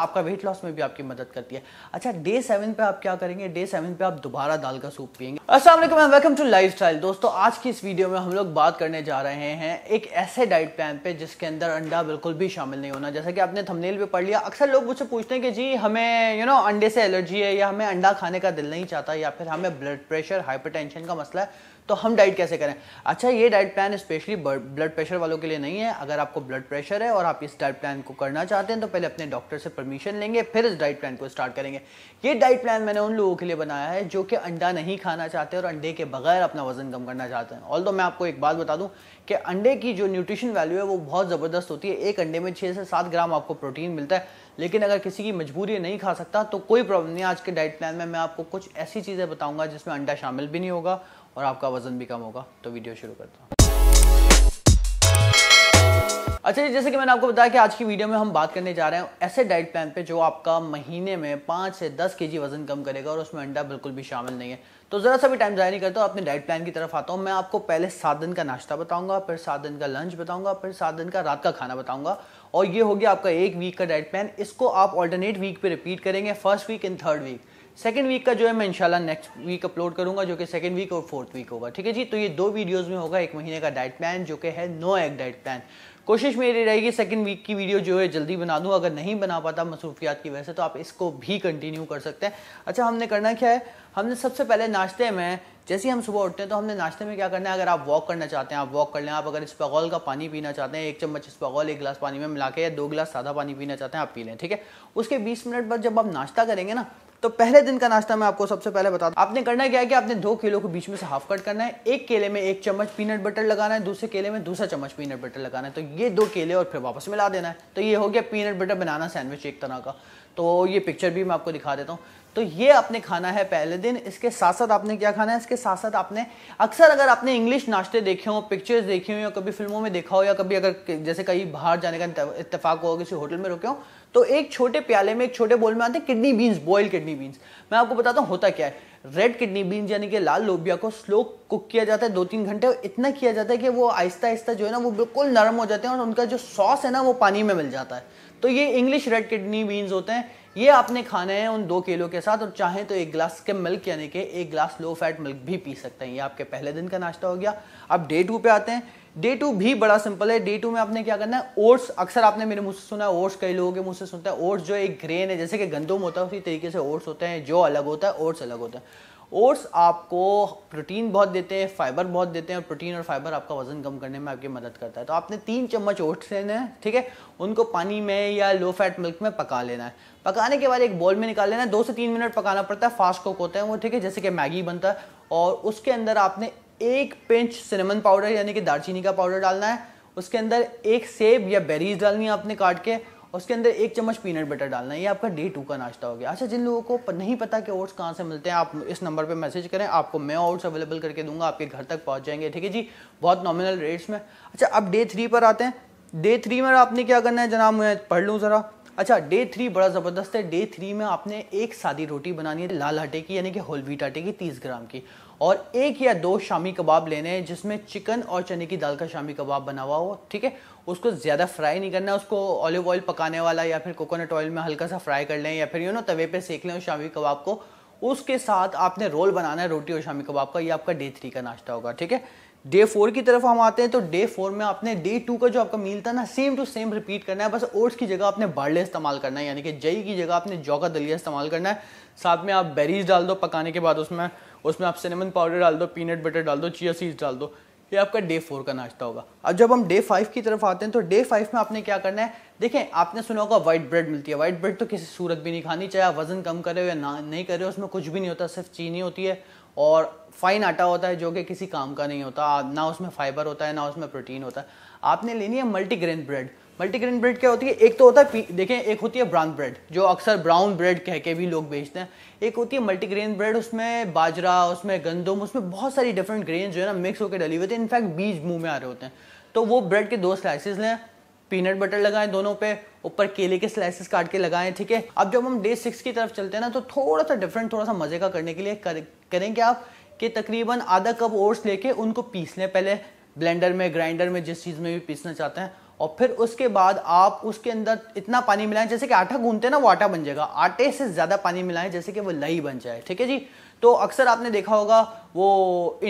आपका weight loss में भी आपकी मदद करती है अच्छा डे सेवन पे आप क्या करेंगे डे सेवन पे आप दोबारा दाल का सूप पियेंगे असल वेलकम टू लाइफ स्टाइल दोस्तों आज की इस वीडियो में हम लोग बात करने जा रहे हैं एक ऐसे डाइट प्लान पे जिसके अंदर अंडा बिल्कुल भी शामिल नहीं होना जैसा कि आपने थमनेल पे पढ़ लिया अक्सर लोग मुझसे पूछते हैं कि जी हमें यू you नो know, अंडे से एलर्जी है या हमें अंडा खाने का दिल नहीं चाहता या फिर हमें ब्लड प्रेशर हाइपर का मसला है तो हम डाइट कैसे करें अच्छा ये diet plan specially blood pressure वालों के लिए नहीं है अगर आपको ब्लड प्रेशर है और आप इस डाइट प्लान को करना चाहते हैं तो पहले अपने डॉक्टर से परमिशन लेंगे फिर इस डाइट प्लान को स्टार्ट करेंगे ये डाइट प्लान मैंने उन लोगों के लिए बनाया है जो कि अंडा नहीं खाना चाहते और अंडे के बगैर अपना वजन कम करना चाहते हैं ऑल मैं आपको एक बात बता दूँ कि अंडे की जो न्यूट्रिशन वैल्यू है वो बहुत ज़बरदस्त होती है एक अंडे में छः से सात ग्राम आपको प्रोटीन मिलता है लेकिन अगर किसी की मजबूरी नहीं खा सकता तो कोई प्रॉब्लम नहीं आज के डाइट प्लान में मैं आपको कुछ ऐसी चीज़ें बताऊँगा जिसमें अंडा शामिल भी नहीं होगा और आपका वज़न भी कम होगा तो वीडियो शुरू करता हूँ अच्छा जी जैसे कि मैंने आपको बताया कि आज की वीडियो में हम बात करने जा रहे हैं ऐसे डाइट प्लान पे जो आपका महीने में पाँच से दस के वजन कम करेगा और उसमें अंडा बिल्कुल भी शामिल नहीं है तो ज़रा सा भी टाइम ज़ाया नहीं करता अपने डाइट प्लान की तरफ आता हूँ मैं आपको पहले सात दिन का नाश्ता बताऊँगा फिर सात दिन का लंच बताऊँगा फिर सात दिन का रात का खाना बताऊँगा और ये हो गया आपका एक वीक का डाइट प्लान इसको आप ऑल्टरनेट वीक पर रिपीट करेंगे first week and third week second week का जो है मैं इंशाल्लाह नेक्स्ट वीक अपलोड करूंगा जो कि सेकेंड वीक और फोर्थ वीक होगा ठीक है जी तो ये दो वीडियोस में होगा एक महीने का डाइट प्लान जो कि है नो एग डाइट प्लान कोशिश मेरी रहेगी सेकेंड वीक की वीडियो जो है जल्दी बना दूँ अगर नहीं बना पाता मसरूफियात की वजह से तो आप इसको भी कंटिन्यू कर सकते हैं अच्छा हमने करना क्या है हमने सबसे पहले नाश्ते में जैसे ही हम सुबह उठते हैं तो हमने नाश्ते में क्या करना है अगर आप वॉक करना चाहते हैं आप वॉक कर लें आप अगर इसपागौल का पानी पीना चाहते हैं एक चम्मच इसपागौल एक गिलास पानी में मिला के या दो गिलास सादा पानी पीना चाहते हैं आप पी लें ठीक है उसके बीस मिनट बाद जब आप नाश्ता करेंगे ना तो पहले दिन का नाश्ता मैं आपको सबसे पहले बता दूं आपने करना क्या है कि आपने दो केलों को बीच में से हाफ कट करना है एक केले में एक चम्मच पीनट बटर लगाना है दूसरे केले में दूसरा चम्मच पीनट बटर लगाना है तो ये दो केले और फिर वापस मिला देना है तो ये हो गया पीनट बटर बनाना सैंडविच एक तरह का तो ये पिक्चर भी मैं आपको दिखा देता हूँ तो ये आपने खाना है पहले दिन इसके साथ साथ आपने क्या खाना है इसके साथ साथ आपने अक्सर अगर आपने इंग्लिश नाश्ते देखे हो पिक्चर्स देखे हो या कभी फिल्मों में देखा हो या कभी अगर जैसे कहीं बाहर जाने का इतफाक हो किसी होटल में रुके हो तो एक छोटे प्याले में एक छोटे बोल में आते हैं kidney beans boil kidney beans मैं आपको बताता हूँ होता क्या है रेड किडनी बीन्स यानी कि लाल लोबिया को स्लो कुक किया जाता है दो तीन घंटे और इतना किया जाता है कि वो आहिस्ता आहिस्ता जो है ना वो बिल्कुल नरम हो जाते हैं और उनका जो सॉस है ना वो पानी में मिल जाता है तो ये इंग्लिश रेड किडनी बीन्स होते हैं ये आपने खाने हैं उन दो केलो के साथ और चाहें तो एक ग्लास के मिल्क यानी कि एक ग्लास लो फैट मिल्क भी पी सकते हैं ये आपके पहले दिन का नाश्ता हो गया आप डे टू पे आते हैं डे टू भी बड़ा सिंपल है डे टू में आपने क्या करना है ओट्स अक्सर आपने मेरे मुंह से सुना है ओट्स कई लोगों के मुंह से सुनता है ओट्स जो एक ग्रेन है जैसे कि गंदम होता है उसी तरीके से ओट्स होते हैं जो अलग होता है ओट्स अलग होता है ओट्स आपको प्रोटीन बहुत देते हैं फाइबर बहुत देते हैं और प्रोटीन और फाइबर आपका वजन कम करने में आपकी मदद करता है तो आपने तीन चम्मच ओट्स लेने हैं ठीक है उनको पानी में या लो फैट मिल्क में पका लेना है पकाने के बाद एक बॉल में निकाल लेना है दो से तीन मिनट पकाना पड़ता है फास्ट कुक होता है वो ठीक है जैसे कि मैगी बनता है और उसके अंदर आपने एक पिंच सिनेमन पाउडर यानी कि दालचीनी का पाउडर डालना है उसके अंदर एक सेब या बेरीज डालनी है आपने काट के उसके अंदर एक चम्मच पीनट बटर डालना है ये आपका डे टू का नाश्ता हो गया अच्छा जिन लोगों को नहीं पता कि ओट्स कहाँ से मिलते हैं आप इस नंबर पे मैसेज करें आपको मैं ओट्स अवेलेबल करके दूंगा आपके घर तक पहुँच जाएंगे ठीक है जी बहुत नॉमिनल रेट्स में अच्छा अब डे थ्री पर आते हैं डे थ्री में आपने क्या करना है जनाब मैं पढ़ लूँ ज़रा अच्छा डे थ्री बड़ा ज़बरदस्त है डे थ्री में आपने एक सादी रोटी बनानी है लाल आटे की यानी कि होल व्हीट आटे की तीस ग्राम की और एक या दो शामी कबाब लेने हैं जिसमें चिकन और चने की दाल का शामी कबाब बना हुआ हो ठीक है उसको ज़्यादा फ्राई नहीं करना है उसको ऑलिव ऑयल पकाने वाला या फिर कोकोनट ऑयल में हल्का सा फ्राई कर लें या फिर यू नो तवे पे सेक लें उस शामी कबाब को उसके साथ आपने रोल बनाना है रोटी और शामी कबाब का ये आपका डे थ्री का नाश्ता होगा ठीक है डे फोर की तरफ हम आते हैं तो डे फोर में आपने डे टू का जो आपका मील था ना सेम टू सेम रिपीट करना है बस ओट्स की जगह आपने बार्ले इस्तेमाल करना है यानी कि जई की जगह आपने जौ का दलिया इस्तेमाल करना है साथ में आप बेरीज डाल दो पकाने के बाद उसमें उसमें आप सिनेमन पाउडर डाल दो पीनट बटर डाल दो चिया सीड्स डाल दो ये आपका डे फोर का नाश्ता होगा अब जब हम डे फाइव की तरफ आते हैं तो डे फाइव में आपने क्या करना है देखें आपने सुना होगा वाइट ब्रेड मिलती है वाइट ब्रेड तो किसी सूरत भी नहीं खानी चाहे आप वजन कम करे हो या ना नहीं करे हो उसमें कुछ भी नहीं होता सिर्फ चीनी होती है और फाइन आटा होता है जो कि किसी काम का नहीं होता ना उसमें फाइबर होता है ना उसमें प्रोटीन होता है आपने लेनी है मल्टीग्रेन ब्रेड मल्टीग्रेन ब्रेड क्या होती है एक तो होता है देखें एक होती है ब्राउन ब्रेड जो अक्सर ब्राउन ब्रेड कह के भी लोग बेचते हैं एक होती है मल्टीग्रेन ब्रेड उसमें बाजरा उसमें गंदम उसमें बहुत सारी डिफरेंट ग्रेन जो है ना मिक्स होकर डली हुई होती है इनफैक्ट बीज मुँह में आ रहे होते हैं तो वो ब्रेड के दो स्लाइसिस लें पीनट बटर लगाएं दोनों पे ऊपर केले के स्लाइसिस काट के लगाएं ठीक है अब जब हम डे सिक्स की तरफ चलते हैं ना तो थोड़ा सा डिफरेंट थोड़ा सा मज़े का करने के लिए कर, करें क्या आप कि तकरीबन आधा कप ओट्स लेके उनको पीस लें पहले ब्लेंडर में ग्राइंडर में जिस चीज़ में भी पीसना चाहते हैं और फिर उसके बाद आप उसके अंदर इतना पानी मिलाएं जैसे कि आटा गूंदते ना वो आटा बन जाएगा आटे से ज़्यादा पानी मिलाएं जैसे कि वो लई बन जाए ठीक है जी तो अक्सर आपने देखा होगा वो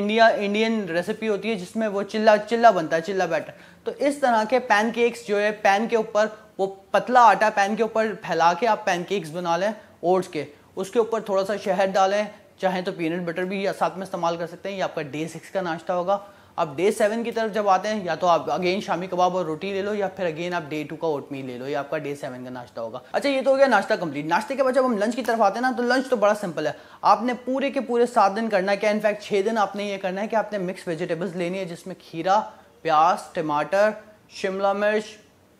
इंडिया इंडियन रेसिपी होती है जिसमें वो चिल्ला चिल्ला बनता है चिल्ला बैटर तो इस तरह के पैनकेक्स जो है पैन के ऊपर वो पतला आटा पैन के ऊपर फैला के आप पैनकेक्स बना लें ओट्स के उसके ऊपर थोड़ा सा शहद डालें चाहे तो पीनट बटर भी साथ में इस्तेमाल कर सकते हैं ये आपका डे सिक्स का नाश्ता होगा आप डे सेवन की तरफ जब आते हैं या तो आप अगेन शामी कबाब और रोटी ले लो या फिर अगेन आप डे टू का ओटमील ले लो या आपका डे सेवन का नाश्ता होगा अच्छा ये तो हो गया नाश्ता कंप्लीट नाश्ते के बाद जब हम लंच की तरफ आते हैं ना तो लंच तो बड़ा सिंपल है आपने पूरे के पूरे सात दिन करना है क्या इनफैक्ट छः दिन आपने ये करना है कि आपने मिक्स वेजिटेबल्स लेनी है जिसमें खीरा प्याज टमाटर शिमला मिर्च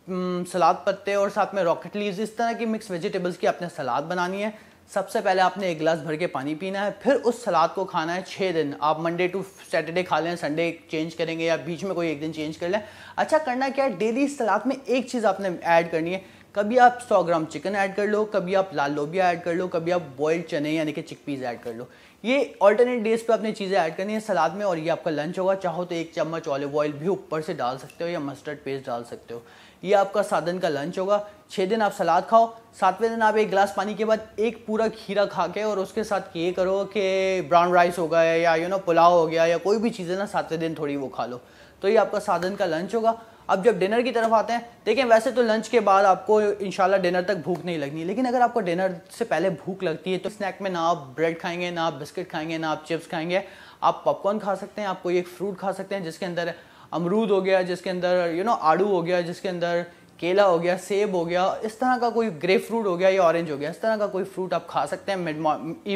हम्म, सलाद पत्ते और साथ में रॉकेट लीव्स इस तरह की मिक्स वेजिटेबल्स की आपने सलाद बनानी है सबसे पहले आपने एक गिलास भर के पानी पीना है फिर उस सलाद को खाना है छः दिन आप मंडे टू सैटरडे खा लें संडे चेंज करेंगे या बीच में कोई एक दिन चेंज कर लें अच्छा करना क्या है डेली सलाद में एक चीज़ आपने ऐड करनी है कभी आप 100 ग्राम चिकन ऐड कर लो कभी आप लाल लोबिया ऐड कर लो कभी आप बॉयल्ड चने यानी कि चिकपीज ऐड कर लो ये ऑल्टरनेट डेज पे अपनी चीज़ें ऐड करनी है सलाद में और ये आपका लंच होगा चाहो तो एक चम्मच ऑलिव ऑयल भी ऊपर से डाल सकते हो या मस्टर्ड पेस्ट डाल सकते हो ये आपका सात दिन का लंच होगा छः दिन आप सलाद खाओ सातवें दिन आप एक गिलास पानी के बाद एक पूरा खीरा खा के और उसके साथ ये करो कि ब्राउन राइस हो गया या यू नो पुलाव हो गया या कोई भी चीज़ है ना सातवें दिन थोड़ी वो खा लो तो ये आपका सात दिन का लंच होगा अब जब डिनर की तरफ आते हैं देखें वैसे तो लंच के बाद आपको इंशाल्लाह डिनर तक भूख नहीं लगनी लेकिन अगर आपको डिनर से पहले भूख लगती है तो स्नैक में ना आप ब्रेड खाएंगे ना आप बिस्किट खाएंगे ना आप चिप्स खाएंगे आप पॉपकॉर्न खा सकते हैं आप कोई एक फ्रूट खा सकते हैं जिसके अंदर अमरूद हो गया जिसके अंदर यू नो आड़ू हो गया जिसके अंदर केला हो गया सेब हो गया इस तरह का कोई ग्रे फ्रूट हो गया या ऑरेंज हो गया इस तरह का कोई फ्रूट आप खा सकते हैं मिड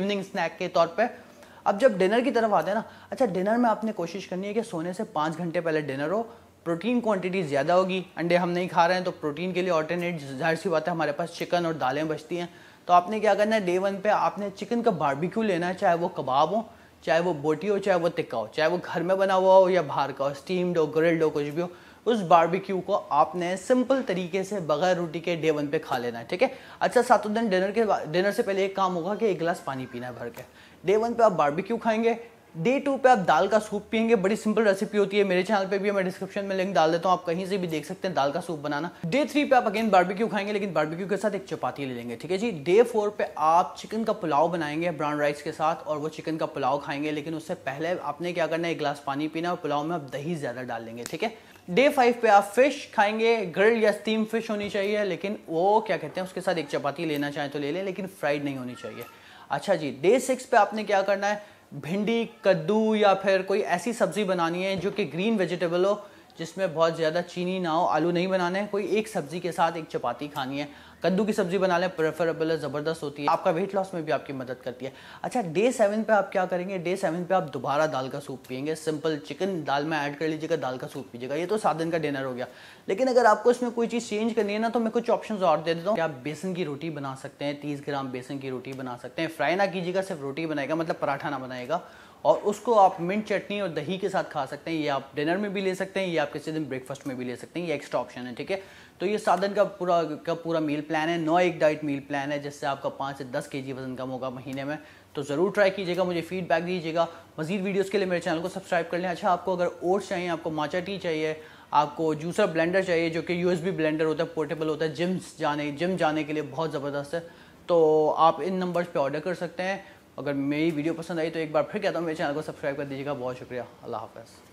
इवनिंग स्नैक के तौर पर अब जब डिनर की तरफ आते हैं ना अच्छा डिनर में आपने कोशिश करनी है कि सोने से पाँच घंटे पहले डिनर हो प्रोटीन क्वांटिटी ज़्यादा होगी अंडे हम नहीं खा रहे हैं तो प्रोटीन के लिए ऑल्टरनेट जाहिर सी बात है हमारे पास चिकन और दालें बचती हैं तो आपने क्या करना है डे वन पे आपने चिकन का बारबेक्यू लेना है चाहे वो कबाब हो चाहे वो बोटी हो चाहे वो टिक्का हो चाहे वो घर में बना हुआ हो या बाहर का हो स्टीम्ड हो ग्रिल्ड हो कुछ भी हो उस बारबेक्यू को आपने सिंपल तरीके से बगैर रोटी के डे वन पे खा लेना है ठीक है अच्छा सातों दिन डिनर के डिनर से पहले एक काम होगा कि एक गिलास पानी पीना है भर के डे वन पे आप बारबेक्यू खाएंगे डे टू पे आप दाल का सूप पियेंगे बड़ी सिंपल रेसिपी होती है मेरे चैनल पे भी मैं डिस्क्रिप्शन में लिंक डाल देता हूँ आप कहीं से भी देख सकते हैं दाल का सूप बनाना डे थ्री पे आप अगेन बारबेक्यू खाएंगे लेकिन बारबेक्यू के साथ एक चपाती ले लेंगे ठीक है जी डे फोर पे आप चिकन का पुलाव बनाएंगे ब्राउन राइस के साथ और वो चिकन का पुलाव खाएंगे लेकिन उससे पहले आपने क्या करना है एक ग्लास पानी पीना और पुलाव में आप दही ज़्यादा डाल लेंगे ठीक है डे फाइव पे आप फिश खाएंगे ग्रिल या स्टीम फिश होनी चाहिए लेकिन वो क्या कहते हैं उसके साथ एक चपाती लेना चाहें तो ले लें लेकिन फ्राइड नहीं होनी चाहिए अच्छा जी डे सिक्स पे आपने क्या करना है भिंडी कद्दू या फिर कोई ऐसी सब्ज़ी बनानी है जो कि ग्रीन वेजिटेबल हो जिसमें बहुत ज़्यादा चीनी ना हो आलू नहीं बनाना है कोई एक सब्ज़ी के साथ एक चपाती खानी है कद्दू की सब्जी बना लें प्रेफरेबल है ज़बरदस्त होती है आपका वेट लॉस में भी आपकी मदद करती है अच्छा डे सेवन पे आप क्या करेंगे डे सेवन पे आप दोबारा दाल का सूप पियेंगे सिंपल चिकन दाल में ऐड कर लीजिएगा दाल का सूप पीजिएगा ये तो सात दिन का डिनर हो गया लेकिन अगर आपको इसमें कोई चीज़ चेंज करनी है ना तो मैं कुछ ऑप्शन और दे देता हूँ आप बेसन की रोटी बना सकते हैं तीस ग्राम बेसन की रोटी बना सकते हैं फ्राई ना कीजिएगा सिर्फ रोटी बनाएगा मतलब पराठा ना बनाएगा और उसको आप मिंट चटनी और दही के साथ खा सकते हैं ये आप डिनर में भी ले सकते हैं ये आप किसी दिन ब्रेकफास्ट में भी ले सकते हैं ये एक्स्ट्रा ऑप्शन है ठीक है तो ये साधन का पूरा का पूरा मील प्लान है नौ एक डाइट मील प्लान है जिससे आपका पाँच से दस के वजन कम होगा महीने में तो ज़रूर ट्राई कीजिएगा मुझे फीडबैक दीजिएगा मजीद वीडियोज़ के लिए मेरे चैनल को सब्सक्राइब कर लें अच्छा आपको अगर ओट्स चाहिए आपको माचा टी चाहिए आपको जूसर ब्लेंडर चाहिए जो कि यूएसबी ब्लेंडर होता है पोर्टेबल होता है जिम्स जाने जिम जाने के लिए बहुत ज़बरदस्त है तो आप इन नंबर्स पे ऑर्डर कर सकते हैं अगर मेरी वीडियो पसंद आई तो एक बार फिर कहता हूँ मेरे चैनल को सब्सक्राइब कर दीजिएगा बहुत शुक्रिया अल्लाह हाफ़